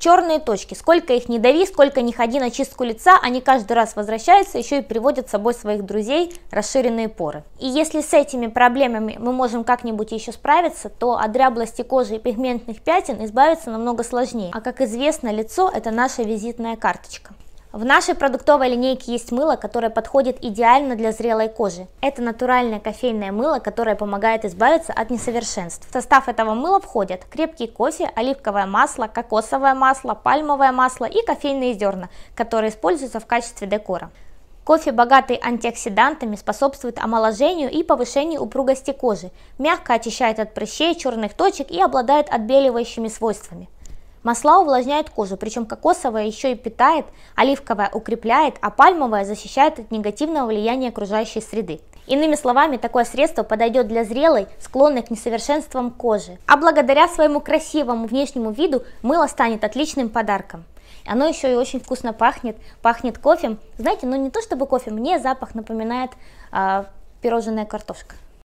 Черные точки. Сколько их не дави, сколько не ходи на чистку лица, они каждый раз возвращаются, еще и приводят с собой своих друзей расширенные поры. И если с этими проблемами мы можем как-нибудь еще справиться, то от дряблости кожи и пигментных пятен избавиться намного сложнее. А как известно, лицо – это наша визитная карточка. В нашей продуктовой линейке есть мыло, которое подходит идеально для зрелой кожи. Это натуральное кофейное мыло, которое помогает избавиться от несовершенств. В состав этого мыла входят крепкий кофе, оливковое масло, кокосовое масло, пальмовое масло и кофейные зерна, которые используются в качестве декора. Кофе, богатый антиоксидантами, способствует омоложению и повышению упругости кожи, мягко очищает от прыщей, черных точек и обладает отбеливающими свойствами. Масла увлажняют кожу, причем кокосовое еще и питает, оливковое укрепляет, а пальмовое защищает от негативного влияния окружающей среды. Иными словами, такое средство подойдет для зрелой, склонной к несовершенствам кожи. А благодаря своему красивому внешнему виду мыло станет отличным подарком. Оно еще и очень вкусно пахнет, пахнет кофе. Знаете, ну не то чтобы кофе, мне запах напоминает э, а, пирожная картошка.